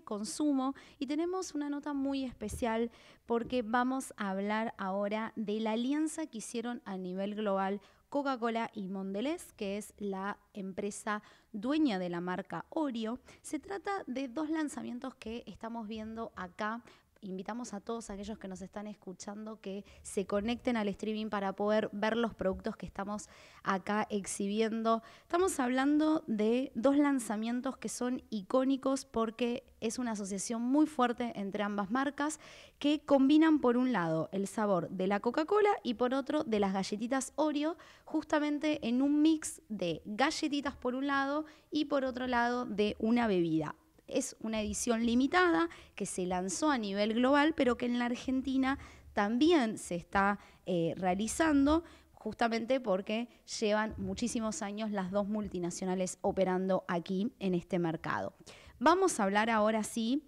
consumo y tenemos una nota muy especial porque vamos a hablar ahora de la alianza que hicieron a nivel global Coca-Cola y Mondelez, que es la empresa dueña de la marca Oreo. Se trata de dos lanzamientos que estamos viendo acá invitamos a todos aquellos que nos están escuchando que se conecten al streaming para poder ver los productos que estamos acá exhibiendo. Estamos hablando de dos lanzamientos que son icónicos porque es una asociación muy fuerte entre ambas marcas que combinan por un lado el sabor de la Coca-Cola y por otro de las galletitas Oreo, justamente en un mix de galletitas por un lado y por otro lado de una bebida es una edición limitada que se lanzó a nivel global, pero que en la Argentina también se está eh, realizando justamente porque llevan muchísimos años las dos multinacionales operando aquí en este mercado. Vamos a hablar ahora sí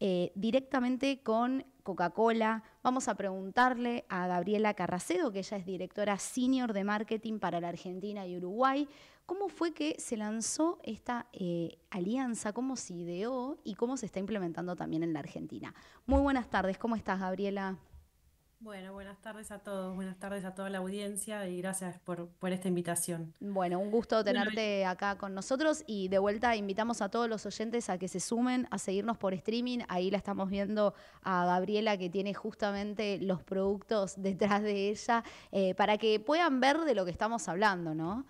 eh, directamente con Coca-Cola. Vamos a preguntarle a Gabriela Carracedo, que ella es directora senior de marketing para la Argentina y Uruguay. ¿Cómo fue que se lanzó esta eh, alianza? ¿Cómo se ideó y cómo se está implementando también en la Argentina? Muy buenas tardes, ¿cómo estás, Gabriela? Bueno, buenas tardes a todos, buenas tardes a toda la audiencia y gracias por, esta invitación. Bueno, un gusto tenerte acá con nosotros y de vuelta invitamos a todos los oyentes a que se sumen, a seguirnos por streaming. Ahí la estamos viendo a Gabriela que tiene justamente los productos detrás de ella eh, para que puedan ver de lo que estamos hablando, ¿no?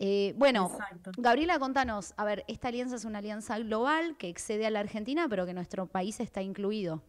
Eh, bueno, Gabriela, contanos, a ver, esta alianza es una alianza global que excede a la Argentina, pero que nuestro país está incluido.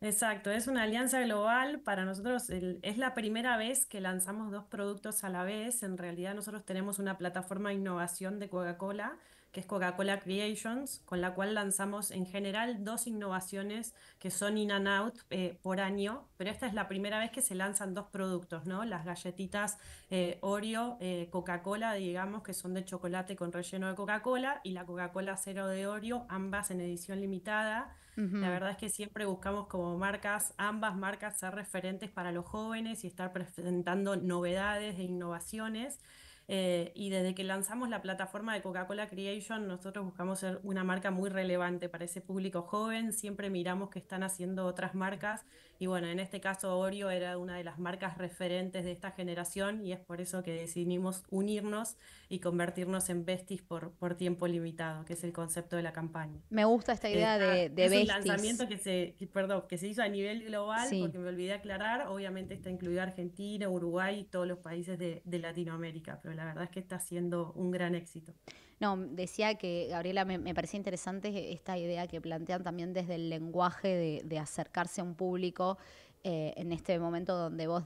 Exacto, es una alianza global. Para nosotros es la primera vez que lanzamos dos productos a la vez. En realidad nosotros tenemos una plataforma de innovación de Coca-Cola que es Coca-Cola Creations, con la cual lanzamos en general dos innovaciones que son in and out eh, por año, pero esta es la primera vez que se lanzan dos productos, ¿no? Las galletitas eh, Oreo, eh, Coca-Cola, digamos, que son de chocolate con relleno de Coca-Cola, y la Coca-Cola cero de Oreo, ambas en edición limitada. La verdad es que siempre buscamos como marcas, ambas marcas ser referentes para los jóvenes y estar presentando novedades e innovaciones. Eh, y desde que lanzamos la plataforma de Coca-Cola Creation, nosotros buscamos ser una marca muy relevante para ese público joven. Siempre miramos qué están haciendo otras marcas. Y bueno, en este caso Oreo era una de las marcas referentes de esta generación y es por eso que decidimos unirnos y convertirnos en besties por, por tiempo limitado, que es el concepto de la campaña. Me gusta esta idea eh, de, ah, de es un lanzamiento que se, perdón, que se hizo a nivel global, porque me olvidé aclarar, obviamente está incluido Argentina, Uruguay y todos los países de, de Latinoamérica. Pero la verdad es que está siendo un gran éxito. No, decía que, Gabriela, me, parecía interesante esta idea que plantean también desde el lenguaje de, acercarse a un público eh, en este momento donde vos,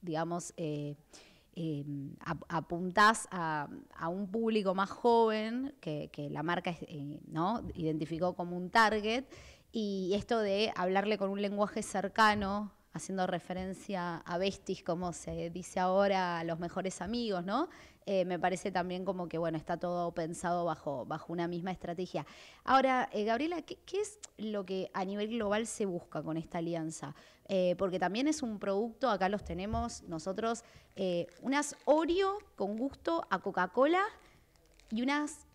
digamos, eh, em, apuntás a, un público más joven que, la marca eh, ¿no? identificó como un target y esto de hablarle con un lenguaje cercano haciendo referencia a besties, como se dice ahora, a los mejores amigos, ¿no? Eh, me parece también como que, bueno, está todo pensado bajo, bajo una misma estrategia. Ahora, eh, Gabriela, ¿qué, es lo que a nivel global se busca con esta alianza? Eh, porque también es un producto, acá los tenemos nosotros, unas Oreo con gusto a Coca-Cola y unas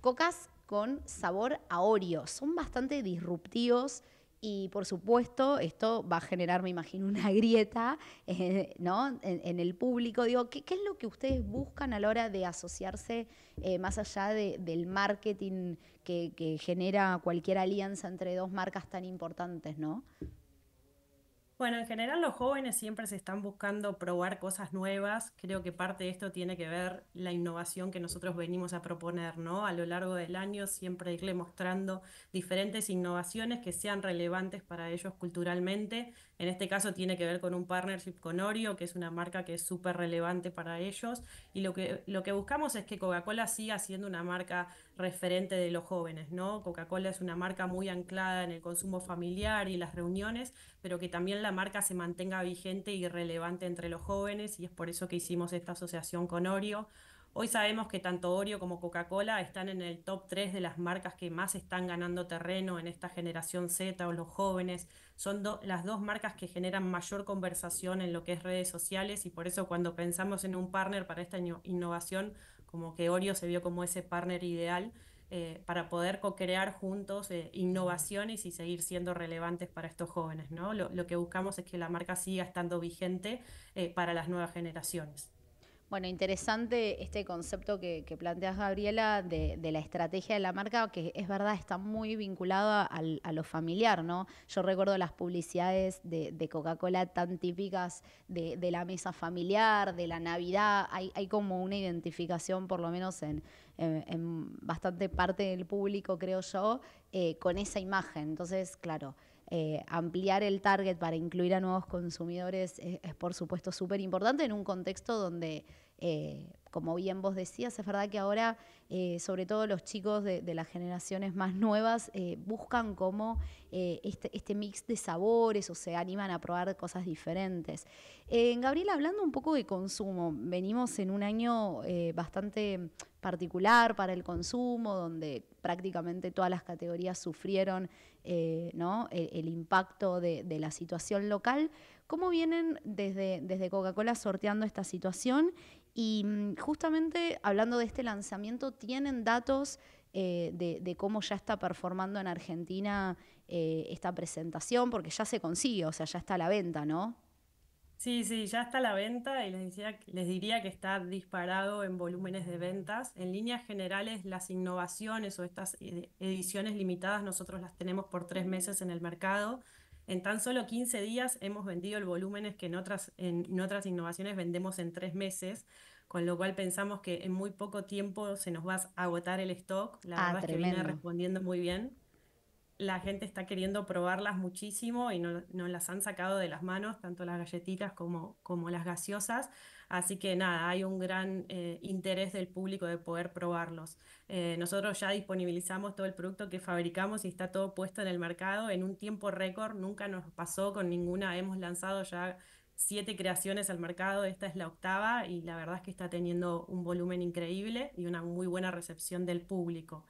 cocas con sabor a Oreo. Son bastante disruptivos y por supuesto, esto va a generar, me imagino, una grieta eh, ¿no? En, el público. Digo, ¿qué, es lo que ustedes buscan a la hora de asociarse eh, más allá del marketing que, que genera cualquier alianza entre dos marcas tan importantes, ¿no? Bueno, en general los jóvenes siempre se están buscando probar cosas nuevas. Creo que parte de esto tiene que ver la innovación que nosotros venimos a proponer, ¿no? A lo largo del año siempre irle mostrando diferentes innovaciones que sean relevantes para ellos culturalmente en este caso tiene que ver con un partnership con Orio que es una marca que es súper relevante para ellos. Y lo que, lo que buscamos es que Coca-Cola siga siendo una marca referente de los jóvenes, ¿no? Coca-Cola es una marca muy anclada en el consumo familiar y las reuniones, pero que también la marca se mantenga vigente y relevante entre los jóvenes. Y es por eso que hicimos esta asociación con Oreo. Hoy sabemos que tanto Oreo como Coca-Cola están en el top 3 de las marcas que más están ganando terreno en esta generación Z o los jóvenes. Son las dos marcas que generan mayor conversación en lo que es redes sociales y por eso cuando pensamos en un partner para esta innovación, como que Oreo se vio como ese partner ideal eh, para poder co-crear juntos eh, innovaciones y seguir siendo relevantes para estos jóvenes. ¿no? Lo, que buscamos es que la marca siga estando vigente eh, para las nuevas generaciones. Bueno, interesante este concepto que, que planteas, Gabriela, de, la estrategia de la marca, que es verdad, está muy vinculada a lo familiar, ¿no? Yo recuerdo las publicidades de, Coca-Cola tan típicas de, la mesa familiar, de la Navidad, hay, como una identificación, por lo menos en, bastante parte del público, creo yo, eh, con esa imagen. Entonces, claro. Eh, ampliar el target para incluir a nuevos consumidores es, por supuesto súper importante en un contexto donde, eh, como bien vos decías, es verdad que ahora eh, sobre todo los chicos de, las generaciones más nuevas buscan como este, este, mix de sabores o se animan a probar cosas diferentes. Gabriela, hablando un poco de consumo, venimos en un año bastante particular para el consumo, donde prácticamente todas las categorías sufrieron eh, ¿no? el, impacto de, la situación local. ¿Cómo vienen desde, desde Coca-Cola sorteando esta situación? Y mm, justamente hablando de este lanzamiento, ¿tienen datos eh, de, cómo ya está performando en Argentina eh, esta presentación? Porque ya se consigue, o sea, ya está la venta, ¿no? Sí, sí, ya está la venta y les diría que está disparado en volúmenes de ventas. En líneas generales, las innovaciones o estas eh, ediciones limitadas nosotros las tenemos por tres meses en el mercado. En tan solo 15 días hemos vendido el volumen que en otras, en, otras innovaciones vendemos en tres meses, con lo cual pensamos que en muy poco tiempo se nos va a agotar el stock. La ah, verdad es que viene respondiendo muy bien la gente está queriendo probarlas muchísimo y no, las han sacado de las manos, tanto las galletitas como, como las gaseosas. Así que nada, hay un gran eh, interés del público de poder probarlos. Eh, nosotros ya disponibilizamos todo el producto que fabricamos y está todo puesto en el mercado en un tiempo récord. Nunca nos pasó con ninguna. Hemos lanzado ya siete creaciones al mercado, esta es la octava y la verdad es que está teniendo un volumen increíble y una muy buena recepción del público.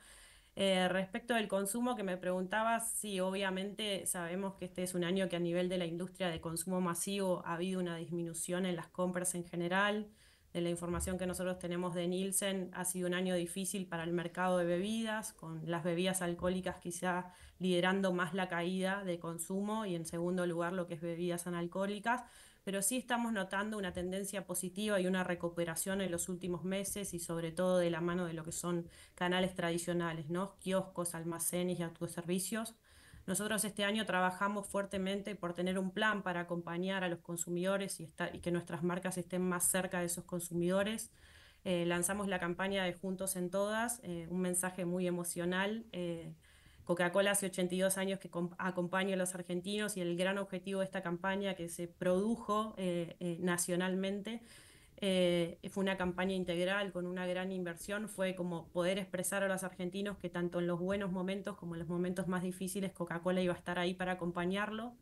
Eh, respecto del consumo que me preguntabas, sí, obviamente sabemos que este es un año que a nivel de la industria de consumo masivo ha habido una disminución en las compras en general. De la información que nosotros tenemos de Nielsen, ha sido un año difícil para el mercado de bebidas, con las bebidas alcohólicas quizá liderando más la caída de consumo y en segundo lugar lo que es bebidas analcohólicas pero sí estamos notando una tendencia positiva y una recuperación en los últimos meses y sobre todo de la mano de lo que son canales tradicionales, ¿no? Kioscos, almacenes y autoservicios. Nosotros este año trabajamos fuertemente por tener un plan para acompañar a los consumidores y, que nuestras marcas estén más cerca de esos consumidores. Eh, lanzamos la campaña de Juntos en Todas, eh, un mensaje muy emocional eh, Coca-Cola hace 82 años que acompaña a los argentinos y el gran objetivo de esta campaña que se produjo eh, eh, nacionalmente eh, fue una campaña integral con una gran inversión, fue como poder expresar a los argentinos que tanto en los buenos momentos como en los momentos más difíciles Coca-Cola iba a estar ahí para acompañarlo.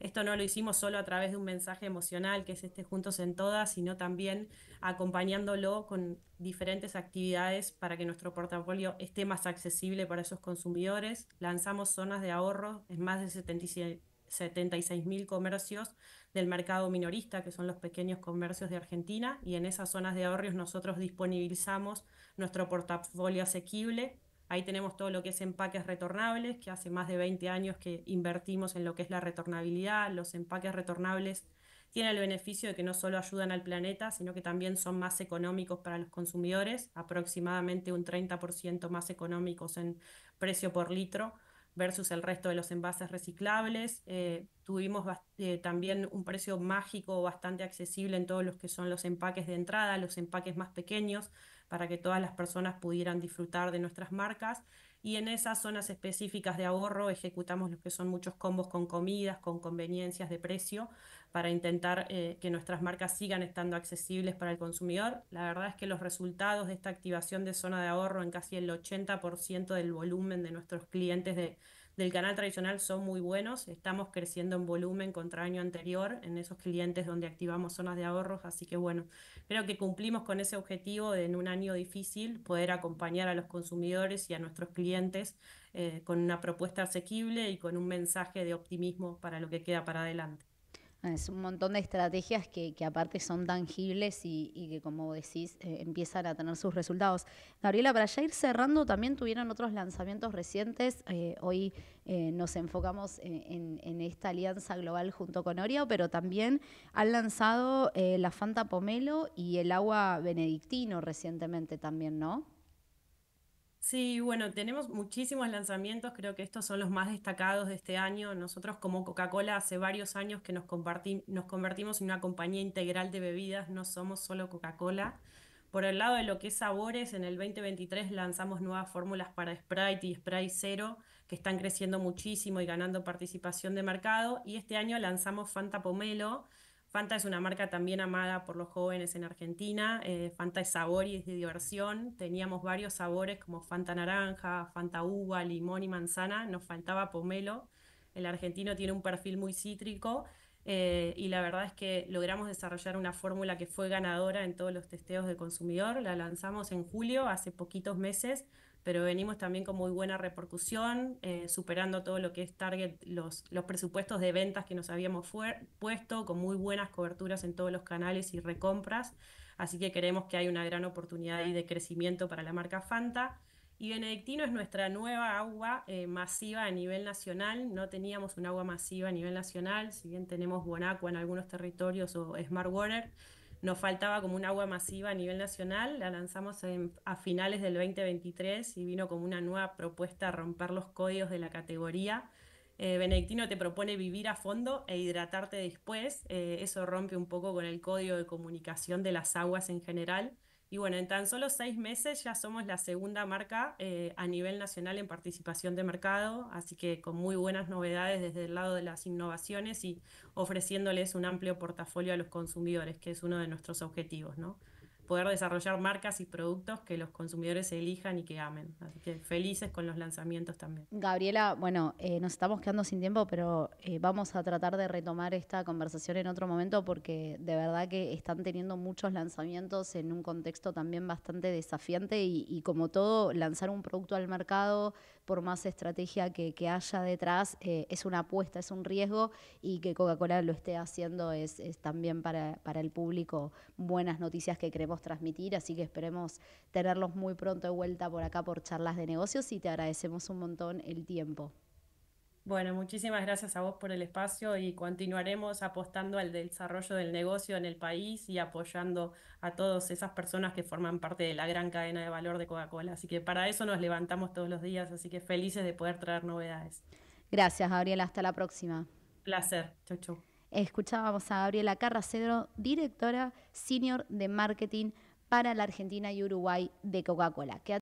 Esto no lo hicimos solo a través de un mensaje emocional, que es este Juntos en Todas, sino también acompañándolo con diferentes actividades para que nuestro portafolio esté más accesible para esos consumidores. Lanzamos zonas de ahorro en más de 76.000 comercios del mercado minorista, que son los pequeños comercios de Argentina, y en esas zonas de ahorros nosotros disponibilizamos nuestro portafolio asequible Ahí tenemos todo lo que es empaques retornables, que hace más de 20 años que invertimos en lo que es la retornabilidad. Los empaques retornables tienen el beneficio de que no solo ayudan al planeta, sino que también son más económicos para los consumidores, aproximadamente un 30% más económicos en precio por litro versus el resto de los envases reciclables. Eh, tuvimos eh, también un precio mágico bastante accesible en todos los que son los empaques de entrada, los empaques más pequeños, para que todas las personas pudieran disfrutar de nuestras marcas. Y en esas zonas específicas de ahorro ejecutamos lo que son muchos combos con comidas, con conveniencias de precio, para intentar eh, que nuestras marcas sigan estando accesibles para el consumidor. La verdad es que los resultados de esta activación de zona de ahorro en casi el 80% del volumen de nuestros clientes de, del canal tradicional son muy buenos. Estamos creciendo en volumen contra año anterior en esos clientes donde activamos zonas de ahorros. Así que bueno, creo que cumplimos con ese objetivo de en un año difícil poder acompañar a los consumidores y a nuestros clientes eh, con una propuesta asequible y con un mensaje de optimismo para lo que queda para adelante. Es un montón de estrategias que, aparte son tangibles y, que, como decís, eh, empiezan a tener sus resultados. Gabriela, para ya ir cerrando, también tuvieron otros lanzamientos recientes. Eh, hoy eh, nos enfocamos en, esta alianza global junto con Oreo, pero también han lanzado la Fanta Pomelo y el agua benedictino recientemente también, ¿no? Sí, bueno, tenemos muchísimos lanzamientos, creo que estos son los más destacados de este año. Nosotros como Coca-Cola hace varios años que nos nos convertimos en una compañía integral de bebidas, no somos solo Coca-Cola. Por el lado de lo que es sabores, en el 2023 lanzamos nuevas fórmulas para Sprite y Sprite Zero, que están creciendo muchísimo y ganando participación de mercado. Y este año lanzamos Fanta Pomelo, Fanta es una marca también amada por los jóvenes en Argentina. Eh, Fanta es sabor y es de diversión. Teníamos varios sabores como Fanta naranja, Fanta uva, limón y manzana. Nos faltaba pomelo. El argentino tiene un perfil muy cítrico eh, y la verdad es que logramos desarrollar una fórmula que fue ganadora en todos los testeos de consumidor. La lanzamos en julio, hace poquitos meses, pero venimos también con muy buena repercusión, eh, superando todo lo que es target, los, presupuestos de ventas que nos habíamos puesto, con muy buenas coberturas en todos los canales y recompras. Así que creemos que hay una gran oportunidad de crecimiento para la marca Fanta. Y Benedictino es nuestra nueva agua eh, masiva a nivel nacional. No teníamos un agua masiva a nivel nacional, si bien tenemos Bonacua en algunos territorios o Smart Water, nos faltaba como un agua masiva a nivel nacional. La lanzamos a finales del 2023 y vino como una nueva propuesta a romper los códigos de la categoría. Eh, Benedictino te propone vivir a fondo e hidratarte después. Eh, eso rompe un poco con el código de comunicación de las aguas en general y bueno, en tan solo seis meses ya somos la segunda marca eh, a nivel nacional en participación de mercado, así que con muy buenas novedades desde el lado de las innovaciones y ofreciéndoles un amplio portafolio a los consumidores, que es uno de nuestros objetivos, ¿no? poder desarrollar marcas y productos que los consumidores elijan y que amen. Así que felices con los lanzamientos también. Gabriela, bueno, eh, nos estamos quedando sin tiempo, pero eh, vamos a tratar de retomar esta conversación en otro momento porque de verdad que están teniendo muchos lanzamientos en un contexto también bastante desafiante y, como todo, lanzar un producto al mercado, por más estrategia que, haya detrás, eh, es una apuesta, es un riesgo y que Coca-Cola lo esté haciendo es, es también para, para el público buenas noticias que creemos transmitir, así que esperemos tenerlos muy pronto de vuelta por acá por charlas de negocios y te agradecemos un montón el tiempo. Bueno, muchísimas gracias a vos por el espacio y continuaremos apostando al desarrollo del negocio en el país y apoyando a todas esas personas que forman parte de la gran cadena de valor de Coca-Cola. Así que para eso nos levantamos todos los días, así que felices de poder traer novedades. Gracias, Gabriela. Hasta la próxima. Placer. Chau, chau. Escuchábamos a Gabriela Carracedro, directora senior de marketing para la Argentina y Uruguay de Coca-Cola,